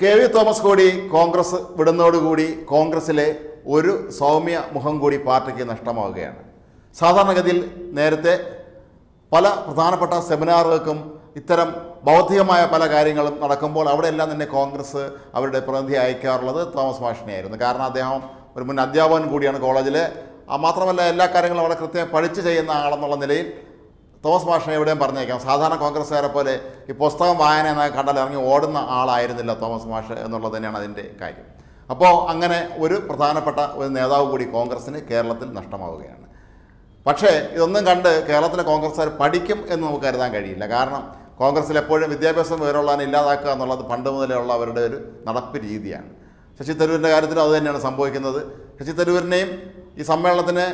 K V Thomas കൂടി കോൺഗ്രസ് വിടുന്നതോടുകൂടി കോൺഗ്രസിലെ ഒരു സൗമ്യ മുഖം കൂടി പാർട്ടിക്ക് നഷ്ടമാവുകയാണ് സാധാരണഗതിയിൽ നേരത്തെ പല പ്രധാനപ്പെട്ട സെമിനാറുകൾക്കും ഇത്തരം ബൗദ്ധികമായ പല കാര്യങ്ങളും നടക്കുമ്പോൾ അവിടെയെല്ലാം തന്നെ കോൺഗ്രസ് അവരുടെ പ്രതിനിധി അയക്കാറുള്ളത് തോമസ് മാഷിനെയായിരുന്നു കാരണം അദ്ദേഹം ഒരു മുൻ അധ്യാപകൻ കൂടിയാണ് കോളേജിലെ മാത്രമല്ല എല്ലാ കാര്യങ്ങളും വളരെ കൃത്യമായി പഠിച്ചു ചെയ്യുന്ന ആളെന്നുള്ള നിലയിൽ തോമസ് മാഷിനെ എവിടെയും പറഞ്ഞേക്കാം സാധാരണ കോൺഗ്രസ്സുകാരെ പോലെ ഈ പുസ്തകം വായന എന്ന കണ്ടാൽ ഇറങ്ങി ഓടുന്ന ആളായിരുന്നില്ല തോമസ് മാഷ് എന്നുള്ളത് തന്നെയാണ് അതിൻ്റെ കാര്യം അപ്പോൾ അങ്ങനെ ഒരു പ്രധാനപ്പെട്ട ഒരു നേതാവ് കൂടി കോൺഗ്രസ്സിന് കേരളത്തിൽ നഷ്ടമാവുകയാണ് പക്ഷേ ഇതൊന്നും കണ്ട് കേരളത്തിലെ കോൺഗ്രസ്സുകാർ പഠിക്കും എന്ന് നമുക്ക് കരുതാൻ കഴിയില്ല കാരണം കോൺഗ്രസ്സിൽ എപ്പോഴും വിദ്യാഭ്യാസം വിവരമുള്ളതിനെ ഇല്ലാതാക്കുക എന്നുള്ളത് പണ്ട് മുതലേ ഉള്ള അവരുടെ ഒരു നടപ്പ് രീതിയാണ് ശശി തരൂരിൻ്റെ കാര്യത്തിലും അതുതന്നെയാണ് സംഭവിക്കുന്നത് ശശി തരൂരിനെയും ഈ സമ്മേളനത്തിന്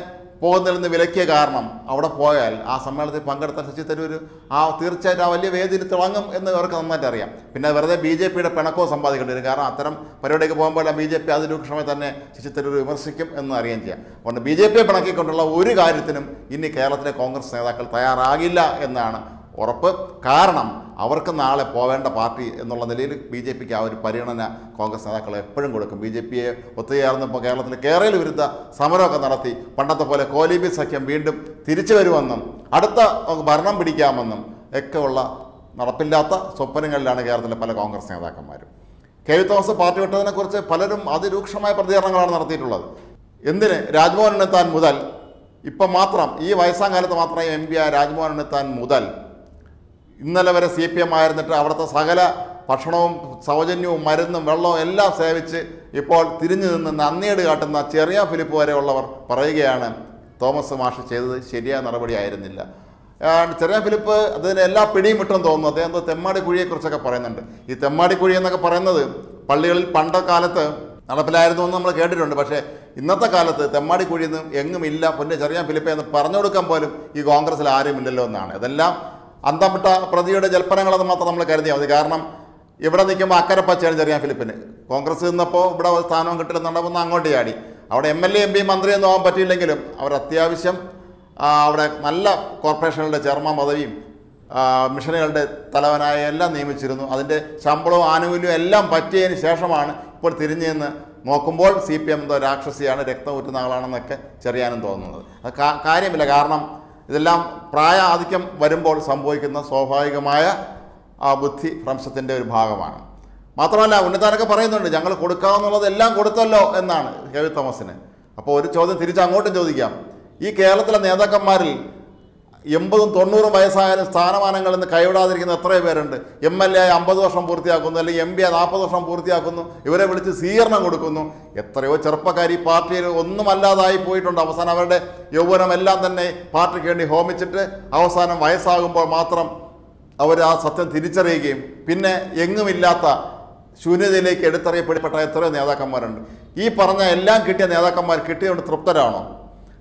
പോകുന്നതിൽ നിന്ന് വിലക്കിയ കാരണം അവിടെ പോയാൽ ആ സമ്മേളനത്തിൽ പങ്കെടുത്ത ശശി തരൂർ ആ തീർച്ചയായിട്ടും ആ വലിയ വേദിയിൽ തിളങ്ങും എന്ന് അവർക്ക് നന്നായിട്ട് അറിയാം പിന്നെ വെറുതെ ബി ജെ പിയുടെ പിണക്കവും സമ്പാദിക്കേണ്ടി വരും കാരണം അത്തരം പരിപാടിയൊക്കെ പോകുമ്പോഴാണ് ബി ജെ പി അതിരൂക്ഷമായി തന്നെ ശശി തരൂർ വിമർശിക്കും എന്ന് അറിയുകയും ചെയ്യാം അതുകൊണ്ട് ബി ജെ പിയെ പിണക്കിക്കൊണ്ടുള്ള ഒരു കാര്യത്തിനും ഇനി കേരളത്തിലെ കോൺഗ്രസ് നേതാക്കൾ തയ്യാറാകില്ല എന്നാണ് ഉറപ്പ് കാരണം അവർക്ക് നാളെ പോവേണ്ട പാർട്ടി എന്നുള്ള നിലയിൽ ബി ജെ പിക്ക് ആ ഒരു പരിഗണന കോൺഗ്രസ് നേതാക്കൾ എപ്പോഴും കൊടുക്കും ബി ജെ പിയെ ഒത്തുചേർന്നപ്പോൾ കേരളത്തിൽ കേരളയിൽ വിരുദ്ധ സമരമൊക്കെ നടത്തി പണ്ടത്തെ പോലെ കോലീബി സഖ്യം വീണ്ടും തിരിച്ചു വരുമെന്നും അടുത്ത ഭരണം പിടിക്കാമെന്നും ഒക്കെയുള്ള നടപ്പില്ലാത്ത സ്വപ്നങ്ങളിലാണ് കേരളത്തിലെ പല കോൺഗ്രസ് നേതാക്കന്മാരും കെ വി തോമസ് പാർട്ടി വിട്ടതിനെക്കുറിച്ച് പലരും അതിരൂക്ഷമായ പ്രതികരണങ്ങളാണ് നടത്തിയിട്ടുള്ളത് എന്തിന് രാജ്മോഹൻ മുതൽ ഇപ്പം മാത്രം ഈ വയസ്സാം കാലത്ത് മാത്രമേ എം പി ആ രാജ്മോഹൻ മുതൽ ഇന്നലെ വരെ സി പി എം ആയിരുന്നിട്ട് അവിടുത്തെ സകല ഭക്ഷണവും സൗജന്യവും മരുന്നും വെള്ളവും എല്ലാം സേവിച്ച് ഇപ്പോൾ തിരിഞ്ഞു നിന്ന് നന്ദിയേട് കാട്ടുന്ന ചെറിയ ഫിലിപ്പ് വരെയുള്ളവർ പറയുകയാണ് തോമസ് മാഷ് ചെയ്തത് ശരിയായ ആയിരുന്നില്ല ചെറിയ ഫിലിപ്പ് അതിന് എല്ലാ പിടിയും വിട്ടും തോന്നുന്നു അദ്ദേഹം തെമ്മാടി കുഴിയെക്കുറിച്ചൊക്കെ പറയുന്നുണ്ട് ഈ കുഴി എന്നൊക്കെ പറയുന്നത് പള്ളികളിൽ പണ്ട കാലത്ത് നടപ്പിലായിരുന്നു എന്ന് നമ്മൾ കേട്ടിട്ടുണ്ട് പക്ഷേ ഇന്നത്തെ കാലത്ത് തെമ്മാടിക്കുഴിയെന്നും എങ്ങുമില്ല പൊന്നെ ചെറിയ ഫിലിപ്പ് എന്ന് പറഞ്ഞു കൊടുക്കാൻ പോലും ഈ കോൺഗ്രസ്സിൽ ആരുമില്ലല്ലോ എന്നാണ് അതെല്ലാം അന്തംവിട്ട പ്രതിയുടെ ജൽപ്പനങ്ങളത് മാത്രം നമ്മൾ കരുതിയാൽ മതി കാരണം ഇവിടെ നിൽക്കുമ്പോൾ അക്കരെ ചെറിയ ഫിലിപ്പിന് കോൺഗ്രസ് നിന്നപ്പോൾ ഇവിടെ സ്ഥാനവും കിട്ടില്ലെന്നുണ്ടെന്ന് അങ്ങോട്ട് ചാടി അവിടെ M L A M P മന്ത്രിയൊന്നും ആവാൻ പറ്റിയില്ലെങ്കിലും അവർ അത്യാവശ്യം അവിടെ നല്ല കോർപ്പറേഷനുകളുടെ ചെയർമാൻ പദവിയും മിഷനുകളുടെ തലവനായ എല്ലാം നിയമിച്ചിരുന്നു അതിൻ്റെ ശമ്പളവും ആനുകൂല്യവും എല്ലാം പറ്റിയതിന് ശേഷമാണ് ഇപ്പോൾ തിരിഞ്ഞു നിന്ന് നോക്കുമ്പോൾ സി പി എം എന്തോ രാക്ഷസിയാണ് രക്തം ഊറ്റുന്ന ആളാണെന്നൊക്കെ ചെറിയാനും തോന്നുന്നത് അത് കാര്യമില്ല കാരണം ഇതെല്ലാം പ്രായ ആധിക്യം വരുമ്പോൾ സംഭവിക്കുന്ന സ്വാഭാവികമായ ആ ബുദ്ധി ഭ്രംശത്തിൻ്റെ ഒരു ഭാഗമാണ് മാത്രമല്ല ഉന്നതാനൊക്കെ പറയുന്നുണ്ട് ഞങ്ങൾ കൊടുക്കാമെന്നുള്ളത് എല്ലാം കൊടുത്തല്ലോ എന്നാണ് കെ വി തോമസിന് അപ്പോൾ ഒരു ചോദ്യം തിരിച്ച് അങ്ങോട്ടും ചോദിക്കാം ഈ കേരളത്തിലെ നേതാക്കന്മാരിൽ എൺപതും തൊണ്ണൂറും വയസ്സായാലും സ്ഥാനമാനങ്ങളിൽ നിന്ന് കൈവിടാതിരിക്കുന്ന എത്രയോ പേരുണ്ട് എം എൽ എ ആയി അമ്പത് വർഷം പൂർത്തിയാക്കുന്നു അല്ലെങ്കിൽ എം പി ആയി നാൽപ്പത് വർഷം പൂർത്തിയാക്കുന്നു ഇവരെ വിളിച്ച് സ്വീകരണം കൊടുക്കുന്നു എത്രയോ ചെറുപ്പക്കാർ ഈ പാർട്ടിയിൽ ഒന്നുമല്ലാതായി പോയിട്ടുണ്ട് അവസാനം അവരുടെ യൗവനമെല്ലാം തന്നെ പാർട്ടിക്ക് വേണ്ടി ഹോമിച്ചിട്ട് അവസാനം വയസ്സാകുമ്പോൾ മാത്രം അവർ ആ സത്യം തിരിച്ചറിയുകയും പിന്നെ എങ്ങുമില്ലാത്ത ശൂന്യതയിലേക്ക് എടുത്തറിയപ്പെടപ്പെട്ട എത്രയോ നേതാക്കന്മാരുണ്ട് ഈ പറഞ്ഞ എല്ലാം കിട്ടിയ നേതാക്കന്മാർ കിട്ടിയതുകൊണ്ട് തൃപ്തരാണോ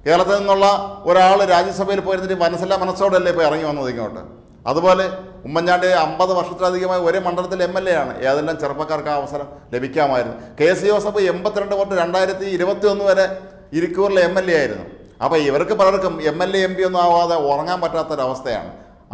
കേരളത്തിൽ നിന്നുള്ള ഒരാൾ രാജ്യസഭയിൽ പോയിരുന്നിട്ട് മനസ്സല്ല മനസ്സോടല്ലേ ഇപ്പോൾ ഇറങ്ങി വന്നത് ഇങ്ങോട്ട് അതുപോലെ ഉമ്മൻചാണ്ടി അമ്പത് വർഷത്തിലധികമായി ഒരേ മണ്ഡലത്തിൽ എം എൽ എ ആണ് ഏതെല്ലാം ചെറുപ്പക്കാർക്ക് അവസരം ലഭിക്കാമായിരുന്നു കെ സി ജോസഫ് എൺപത്തിരണ്ട് വോട്ട് രണ്ടായിരത്തി ഇരുപത്തി ഒന്ന് വരെ ഇരിക്കൂറിലെ എം എൽ എ ആയിരുന്നു അപ്പോൾ ഇവർക്ക് പലർക്കും M L A M P ഒന്നും ആവാതെ ഉറങ്ങാൻ പറ്റാത്തൊരവസ്ഥയാണ്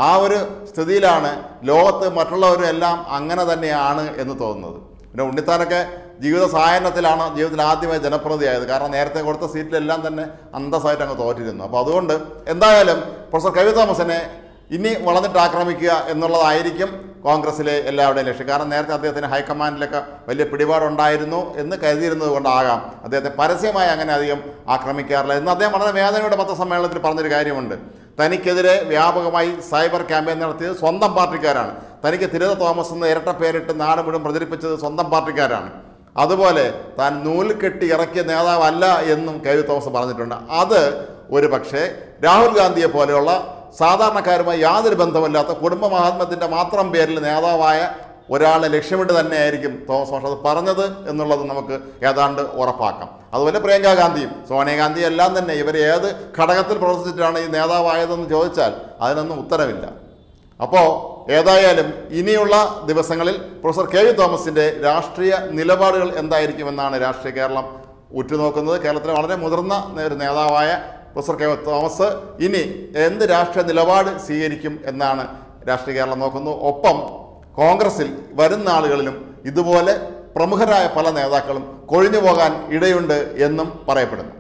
ആ ഒരു സ്ഥിതിയിലാണ് ലോകത്ത് മറ്റുള്ളവരും എല്ലാം അങ്ങനെ തന്നെയാണ് എന്ന് തോന്നുന്നത് പിന്നെ ഉണ്ണിത്താനൊക്കെ ജീവിത സഹായത്തിലാണ് ജീവിതത്തിൽ ആദ്യമായി ജനപ്രതിയായത് കാരണം നേരത്തെ കൊടുത്ത സീറ്റിലെല്ലാം തന്നെ അന്തസ്സായിട്ട് അങ്ങ് തോറ്റിരുന്നു അപ്പോൾ അതുകൊണ്ട് എന്തായാലും പ്രൊഫസർ കവി തോമസിനെ ഇനി വളർന്നിട്ട് ആക്രമിക്കുക എന്നുള്ളതായിരിക്കും കോൺഗ്രസ്സിലെ എല്ലാവരുടെയും ലക്ഷ്യം കാരണം നേരത്തെ അദ്ദേഹത്തിന് ഹൈക്കമാൻഡിലൊക്കെ വലിയ പിടിപാടുണ്ടായിരുന്നു എന്ന് കരുതിയിരുന്നത് കൊണ്ടാകാം അദ്ദേഹത്തെ പരസ്യമായി അങ്ങനെ അധികം ആക്രമിക്കാറില്ല എന്ന് അദ്ദേഹം വളരെ വേദനയുടെ പത്രസമ്മേളനത്തിൽ പറഞ്ഞൊരു കാര്യമുണ്ട് തനിക്കെതിരെ വ്യാപകമായി സൈബർ ക്യാമ്പയിൻ നടത്തിയത് സ്വന്തം പാർട്ടിക്കാരാണ് തനിക്ക് തിരുത തോമസ് എന്ന് ഇരട്ട പേരിട്ട് നാട് മുഴുവൻ പ്രചരിപ്പിച്ചത് സ്വന്തം പാർട്ടിക്കാരാണ് അതുപോലെ താൻ നൂൽ കെട്ടി ഇറക്കിയ നേതാവല്ല എന്നും കെ വി തോമസ് പറഞ്ഞിട്ടുണ്ട് അത് ഒരു പക്ഷേ രാഹുൽ ഗാന്ധിയെ പോലെയുള്ള സാധാരണക്കാരുമായി യാതൊരു ബന്ധമില്ലാത്ത കുടുംബ മഹാത്മത്തിൻ്റെ മാത്രം പേരിൽ നേതാവായ ഒരാളെ ലക്ഷ്യമിട്ട് തന്നെയായിരിക്കും തോമസ് മാഷ് അത് പറഞ്ഞത് എന്നുള്ളത് നമുക്ക് ഏതാണ്ട് ഉറപ്പാക്കാം അതുപോലെ പ്രിയങ്ക ഗാന്ധിയും സോണിയാഗാന്ധിയും എല്ലാം തന്നെ ഇവർ ഏത് ഘടകത്തിൽ പ്രവർത്തിച്ചിട്ടാണ് ഈ നേതാവായതെന്ന് ചോദിച്ചാൽ അതിനൊന്നും ഉത്തരവില്ല അപ്പോൾ ഏതായാലും ഇനിയുള്ള ദിവസങ്ങളിൽ പ്രൊഫസർ കെ വി തോമസിന്റെ രാഷ്ട്രീയ നിലപാടുകൾ എന്തായിരിക്കുമെന്നാണ് രാഷ്ട്രീയ കേരളം ഉറ്റുനോക്കുന്നത് കേരളത്തിലെ വളരെ മുതിർന്ന ഒരു നേതാവായ പ്രൊഫസർ കെ തോമസ് ഇനി എന്ത് രാഷ്ട്രീയ നിലപാട് സ്വീകരിക്കും എന്നാണ് രാഷ്ട്രീയ കേരളം നോക്കുന്നത് ഒപ്പം കോൺഗ്രസിൽ വരും നാളുകളിലും ഇതുപോലെ പ്രമുഖരായ പല നേതാക്കളും കൊഴിഞ്ഞു പോകാൻ ഇടയുണ്ട് എന്നും പറയപ്പെടുന്നു